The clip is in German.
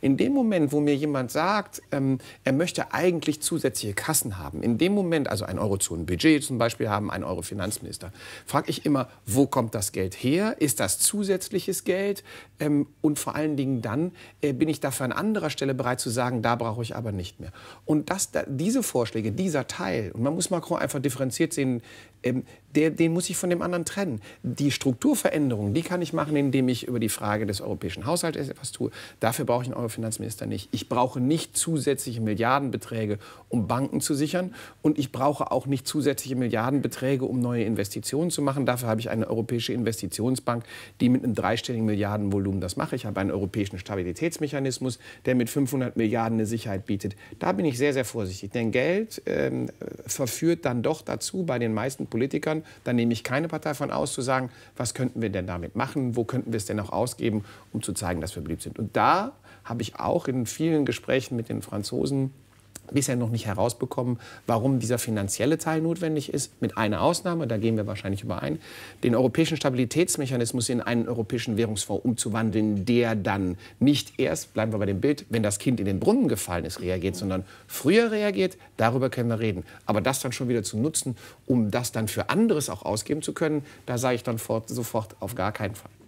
In dem Moment, wo mir jemand sagt, ähm, er möchte eigentlich zusätzliche Kassen haben, in dem Moment, also ein Eurozonenbudget zum Beispiel haben, ein Euro-Finanzminister, frage ich immer, wo kommt das Geld her? Ist das zusätzliches Geld? Ähm, und vor allen Dingen dann äh, bin ich dafür an anderer Stelle bereit zu sagen, da brauche ich aber nicht mehr. Und das, da, diese Vorschläge, dieser Teil, und man muss Macron einfach differenziert sehen, ähm, der, den muss ich von dem anderen trennen. Die Strukturveränderung, die kann ich machen, indem ich über die Frage des europäischen Haushalts etwas tue. Dafür brauche ich einen Eurofinanzminister nicht. Ich brauche nicht zusätzliche Milliardenbeträge, um Banken zu sichern. Und ich brauche auch nicht zusätzliche Milliardenbeträge, um neue Investitionen zu machen. Dafür habe ich eine Europäische Investitionsbank, die mit einem dreistelligen Milliardenvolumen das mache. Ich habe einen europäischen Stabilitätsmechanismus, der mit 500 Milliarden eine Sicherheit bietet. Da bin ich sehr, sehr vorsichtig. Denn Geld äh, verführt dann doch dazu, bei den meisten Politikern, dann nehme ich keine Partei von aus, zu sagen, was könnten wir denn damit machen, wo könnten wir es denn auch ausgeben, um zu zeigen, dass wir beliebt sind. Und da habe ich auch in vielen Gesprächen mit den Franzosen bisher noch nicht herausbekommen, warum dieser finanzielle Teil notwendig ist, mit einer Ausnahme, da gehen wir wahrscheinlich überein, den europäischen Stabilitätsmechanismus in einen europäischen Währungsfonds umzuwandeln, der dann nicht erst, bleiben wir bei dem Bild, wenn das Kind in den Brunnen gefallen ist, reagiert, sondern früher reagiert, darüber können wir reden. Aber das dann schon wieder zu nutzen, um das dann für anderes auch ausgeben zu können, da sage ich dann fort, sofort auf gar keinen Fall.